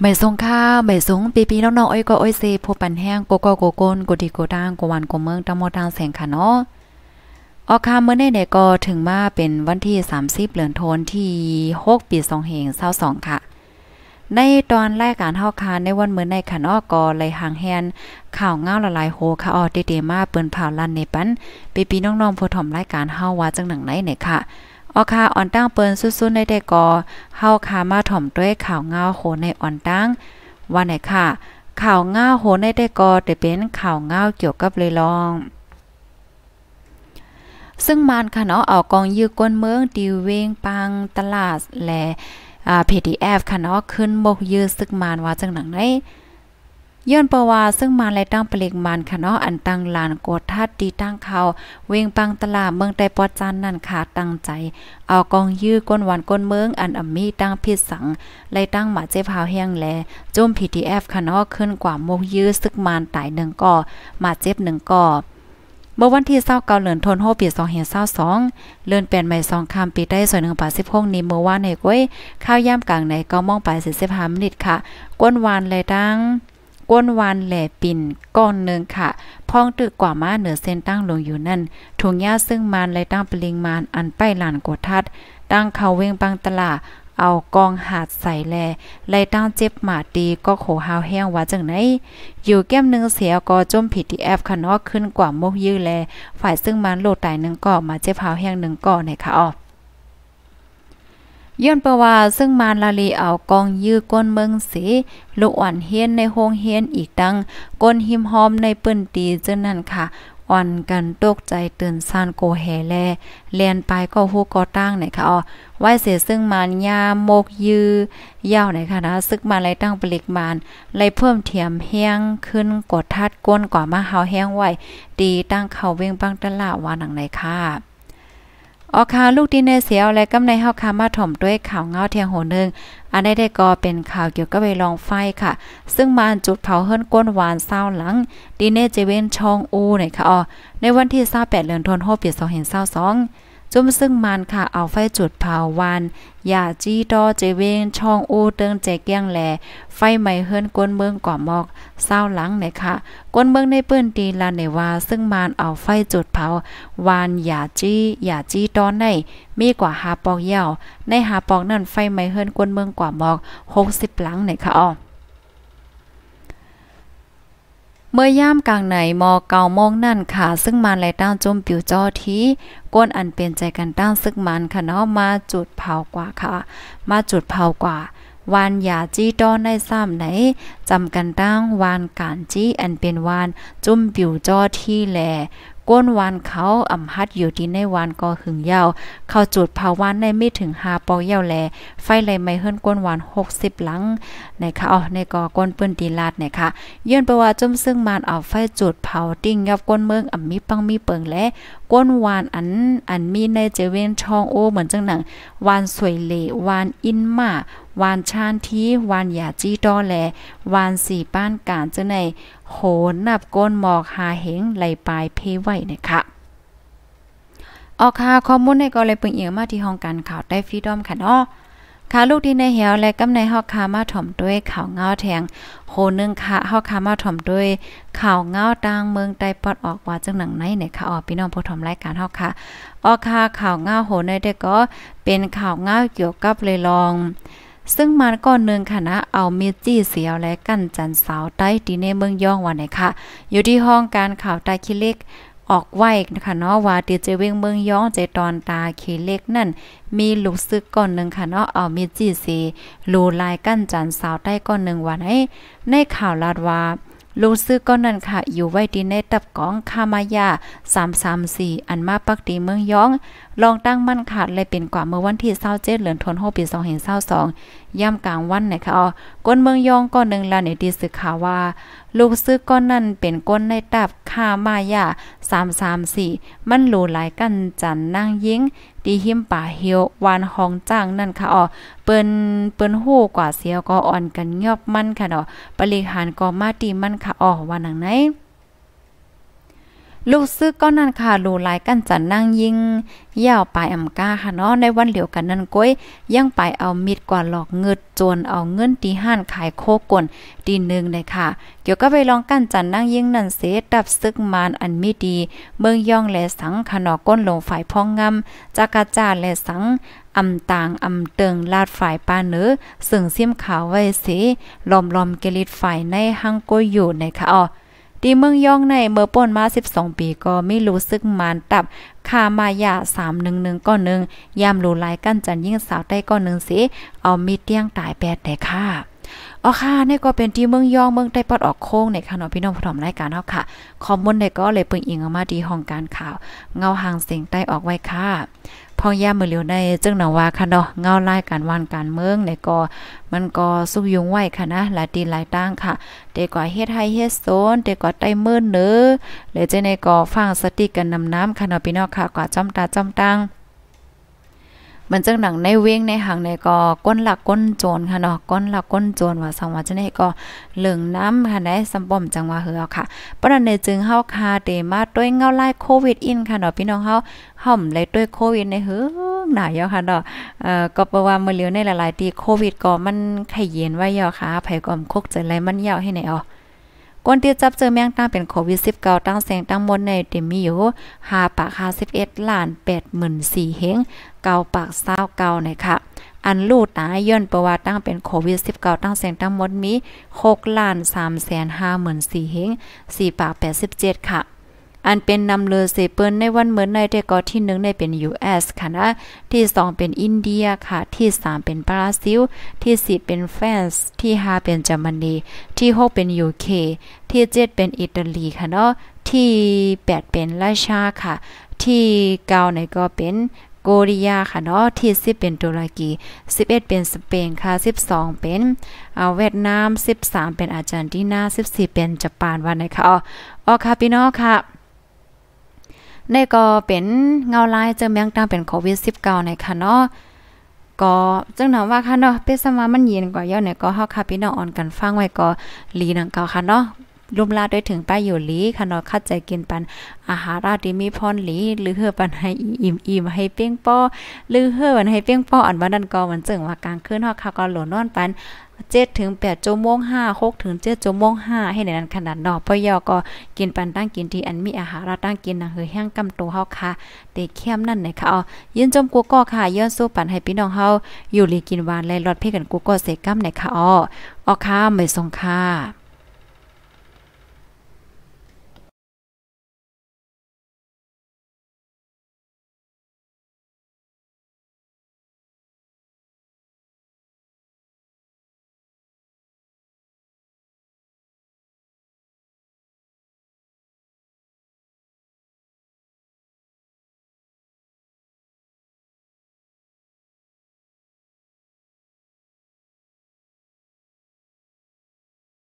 ไม่สงค่าไม่สงปีปีน้องๆอ้อยก็อ้อยเซผู้ปันแห้งโกโก้โกโก้นโกดีโกด่างโกวันโกเมืองตังโมตังแสงค่ะเนาะออกคาเมื่อในเนก็ ถึงมาเป็นวันที่ 30เดือนธันวาคมที่6ปีสองเหงาเศร้สองค่ะ ในตอนแรกการท่าคาในวันเมื่อในขัะเนอะก็เลยหางแฮนข่าวง้าละลายโฮค่ะออเตเดมาเปิ้นเผาลันในปันปีปีน้องๆผู้ถมรายการเฮาว่าจังหนังไหนเนี่ยค่ะอคาอ่อนตั้งเปิ้นสุดๆในแต่กอเฮาขามาถ่อมด้วยข่าวเงาโหในอ่อนตั้งว่าไหนค่ะ ข่าวเงาโหในแต่กอจะเป็นข่าวเงาเกี่ยวกับเลยลอง ซึ่งมานค่ะเนาะเอากองยื้อก้นเมืองติเวงปังตลาดและอ่า PDF ค่ะเนาะขึ้นบกยื้อซึกมานว่าจังหนังไห้ย้อนปวาซึ่งมาและตั้งเปลกมันค่ะเนาะอันตั้งลานกดทัดดีตั้งเขาเวงปังตลาดเมืองใต้ปอจันนั่นค่ะตั้งใจ เอากองยื้อก้นหวานก้นเมือง อันอมีตั้งพิษสังไล่ตั้งหมาเจ้าพาวแห้งแลจม p อ f ค่ะเนาะขึ้นกว่าโมกยื้อซึกมานตายหนึ่งก่อหมาเจ็บหนึ่งก่อเมื่อวันที่เศร้าเกาเหลือนทนโฮปีสองเห็นเศร้าสองเลื่อนเปลี่ยนใหม่สองคำปีได้ส่วนหนึ่งป่าสิบหกนี้เมื่อวานในก้อยข้าวย่ำกลางในก็มองไปสิบห้ามินิทค่ะ ก้นวานเลยดังก้นวานแหล่ปิ่นก้อนหนึ่งค่ะ พองตึกกว่ามาเหนือเส้นตั้งลงอยู่นั่นถุงหญ้าซึ่งมันไลตั้งปลิงมานอันไปหลานกดทัดตั้งเขาเวงบางตลา เอากองหาดใส่แลไล่ตั้งเจ็บหมาดีก็โขหาวแห้งว่าจังไหน อยู่แก้มนึงเสียก็จมผิดที่แอฟคนอขึ้นกว่ามกยื้อแล ฝ่ายซึ่งมันโลดตายนึงก็มาเจ็บหาวแห้งนึงก็ในค่ะออย้อนประวตาซึ่งมารลาลีเอากองยื้อก้นเมืองสีลูกอ่อนเฮียนในโฮงเฮียนอีกดังก้นหิมหอมในปื้นตีจนนั่นค่ะ อ่อนกันตกใจตื่นซานโกแหแลเลียนไปก็ฮู้ก็ตั้งไหนค่ะอ๋อไหวเสียซึ่งมารยามโมกยื้อยาวไหนค่ะนะซึกมาไลตั้งปลิกมารไลเพิ่มเทียมเฮียงขึ้นกดทัดก้นกว่ามาเฮาแห้งไว้ีตั้งเขาเวงปังตะลาว่าหนังไหนค่ะออคาลูกดินเนเสียวและกำในเฮาคามาถ่อมด้วยข่าวเงาเทียงโหนึงอันได้ได้ก็เป็นข่าวเกี่ยวกับเวลองไฟค่ะ ซึ่งมาจุดเผาเฮิรนก้นหวานเศร้าหลังดินเนเจเวนชองอูเนี่ยค่ะอ๋อในวันที่28เดือนธันวาคมปี2 5 2 2จุ้มซึ่งมันค่ะเอาไฟจุดเผาวันอย่าจี้ดอเจเวงช่องอูเติงเจเกียงแหลไฟไหม้เฮือนก้นเมืองก่อมอกเศร้าหลังไหนค่ะก้นเมืองในปื้นตีลาในว่าซึ่งมันเอาไฟจุดเผาวานอย่าจี้อย่าจี้ดอใน มีกว่าหาปอกเย่าในหาปอกนั่นไฟไหม้เฮือนก้นเมืองก่อมอก 60หลังไหนค่ะอ๋อเมื่อย่ามกลางไหนมอเก่ามองนั่นค่ะ ซึ่งมันแลต้านจมปิวจอที่ ก้นอันเป็นใจกันตั้งซึ่งมันค่ะเนาะมาจุดเผากว่าค่ะ มาจุดเผากว่าวานยาจี้ต้อนได้ซ้ำไหนจำกันตั้งวานการจี้อันเป็นวานจุ่มปิวจอที่แลก้นวานเขาอ่ำฮัดอยู่ที่ในวานก็หึงยาว เข้าจุดภาวานในไม่ถึงหาปอยาวแล ไฟไลลไม่เฮิรนก้นวาน60 หลังนะคะอ๋อในกอก้นเปื้นตีลาดนะคะย้อนประว่าจุมซึ่งมานเอาไฟจุดเผาติ้งยับก้นเมืองอ่ำมีปังมีเปิงและก้นวานอันอันมีในเจเวนช่องโอเหมือนจังหนังวานสวยเลวานอินมาวานชานทีวานหยาจี้ดอแลวานสี่ป้านการจะในโหนนับก้นหมอกหาเหงไหลปลายเพไว้นะคะออกค่ะข้อมูลในกรเลยเปิงเอียงมาที่ห้องการข่าวได้ฟรีดอมค่ะเนาะค่ะลูกทีในเหี่ยวและกำในฮอกคามาถ่อม ด้วยข่าวเงาแทง โหนึงค่ะฮอกคามาถ่อม ด้วย ข่าวเงาตาง เมืองใต้ปอด ออกว่าจังหนังไหนเนี่ยค่ะออพี่น้องผู้ถ่อมรายการฮอกค่ะออกค่ะข่าวเงาโหนนได้ก็เป็นข่าวเงาเกี่ยวกับเลยลองซึ่งมันกนหนึ่งค่ะนะเอาเมจี้เสียวและกั้นจันสาวใต้ตีในเมืองย่องวันไหน ค่ะ อยู่ที่ห้องการข่าวตาคิเล็ก ออกไว้นะคะเนาะว่าดีเจิวงเมืองย้องเจตอนตาเคเล็กนั่น มีลูกซึกก่อนหนึ่งค่ะเนาะเอามีจีสีลูลายกั้นจันสาวใต้ก้อนหนึ่งวันให้ในข่าวลาดว่าลงซื้อก้อนนั้นค่ะ อยู่ไว้ดีในตับกองคามายา334อันมาปักตีเมืองยอง ลองตั้งมั่นขาดเลยเป็นกว่าเมื่อวันที่27เดือนธันวาคมปี2ส2 2ย่ำกลางวันนะคะอ๋อก้นเมืองยองก้อนหนึ่งละในดีสึกข่าวว่าลูกซื้อก้อนนั่นเป็นก้นในตับค่ามายา334 มันหลูหลายกันจันนางยิงดีหิมป่าเฮียววานห้องจ้างนั่นค่ะอ๋อเปิ้นเปิ้นฮู้กว่าเสียวก็อ่อนกันยอบมันค่ะเนาะปริหารก็มาตีมันค่ะอ๋อว่าหนังไหนลูกซื้อก็นั่นค่ะลูหลายกันจะนั่งยิงยาวปอ่ำกาค่ะเนาะในวันเหลียวกันนั่นก้อย ยังไปเอามีดกว่าหลอกเงิดจนเอาเงินตีห้านขายโคกลตีนึงเลยค่ะ เกี่ยวก็ไปลองกันจันนั่งยิงนั่นเสดับซึกมานอันมีดี เมืองย่องและสังขนอก้นลงฝ่ายพองงำ จากาจาและสัง อำต่างอำเติงลาดฝ่ายปาเนื้อซึ่งเสียมขาวไว้เสลอมลอมเกลิดฝ่ายในหังก้อยอยู่ในค่ะอ๋อดีเมืองย่องในเมื่อป่นมา 12 ปี ก็ไม่รู้สึกมานตับคามายา311ก้อนนึงยามรู้หลายกันจันยิ่งสาวได้ก้อนนึงสิเอามีเตี้ยงตายแปดแต่ค่ะอ๋อค่ะนี่ก็เป็นที่เมืองย่องเมืองใต้ปอดออกโค้งในค่ะเนาะพี่น้องผู้ชมรายการเฮาค่ะคอมมูลได้ก็เลยเปิงอิงออกมาดีห้องการข่าว เงาหางเสียงใต้ออกไว้ค่ะพองย่ามือเหลียวในจึงหนองว่าค่ะเนาะ เงาไล่การวันการเมืองในก็มันก็สุกยุงไหวค่ะนะหลายตีหลายตั้งค่ะเด็กก่็เฮ็ดให้เฮ็ดโซน เด็กก่็ใต้มือเนื้อเลยเจในก็ฟังสติกันนำน้ำค่ะเนาะพี่น้องค่ะกว่าจ้อมตาจ้อมตั้งมันจังหนัง ในเว้ง ในหางในก็ก้นหลักก้นโจรค่ะเนาะก้นหลักก้นโจรว่าสังว่าจัได๋ก็เหลืองน้ำค่ะได้สำบ่อมจังว่าเฮือค่ะปานนั้นในจึงเฮาคาเตมาด้วยเงาไล่โควิดอินค่ะเนาะพี่น้องเฮาห่อมเลยด้วยโควิดในเฮือหนายาวค่ะเนาะเอ่อก็เพราะว่ามื้อเลียวในหลาย ๆ ที่โควิดก็มันไขเย็นไว้ยาวค่ะไผก็มคกจะไรมันเยาวให้ไหนอ๋อคนที่จับเจอแมงตั้งเป็นโควิด -19 ตั้งแสงตั้งมนในเต็มมีอยู่5ปาก51ล้าน84,000เฮงเกาปาก29ในคะอันลูกตายย้นประวัติตั้งเป็นโควิด -19 ตั้งแสงตั้งมดมี6ล้าน3 5 4 0 0 0เฮง4ปาก87ค่ะอันเป็นนำเลอเซเปิลในวันเหมือนในแต่ก็ที่1ในเป็น US ค่ะนะที่ 2 เป็นอินเดียค่ะที่ 3 เป็นบราซิล ที่4เป็นแฟนซ์ที่ 5 เป็นเยอรมนีที่ 6 เป็น UK ที่ 7 เป็นอิตาลีค่ะเนาะที่ 8 เป็นราชาค่ะ ที่9ในก็เป็นโกเลียค่ะเนาะที่ 10 เป็นตุรกี 11 เป็นสเปนค่ะ 12 เป็นเวียดนาม13 เป็นอาร์เจนตินา 14 เป็นญี่ปุ่นวันไหนคะอ๋อค่ะ พี่น้องค่ะในก็เป็นเงาลายเจอแมงตางเป็นโควิด19ในค่ะเนาะก็จังนำว่าค่ะเนาะเป็นสมามันเย็นกว่าเยอะเนี่ยก็เฮาค่ะพี่น้องอ่อนกันฟังไว้ก็ลีนังเก่าค่ะเนาะลุ่มลาด้วยถึงป้าอยู่ลีคเนาคัดใจกินปันอาหารราดีมีพรลี หรือเฮือปันให้อิ่มอิ่มให้เปี้ยงป้อหรือเฮือปันให้เปี้ยงป้ออันวันนั้นก็มันจึงว่ากลางคืนฮอกขาะก็หลนนอนปันเจ็ดถึงแปดโจมงห้าหกถึงเจ็ดโจมงห้าให้ในนั้นขนาดนอปยอก็กินปันตั้งกินที่อันมีอาหารราตั้งกินนะเฮือแห้งกำโตเฮาค่ะเตะเข้มนั่นไหนค่ะเอายืนจมกูก็ค่ะย้อนสู้ปันให้พี่น้องเฮาอยู่ลีกินหวานและรอดเพ่กันกูก็เสกำไหนค่ะอ้อออค่ะไม่ทรงค่ะ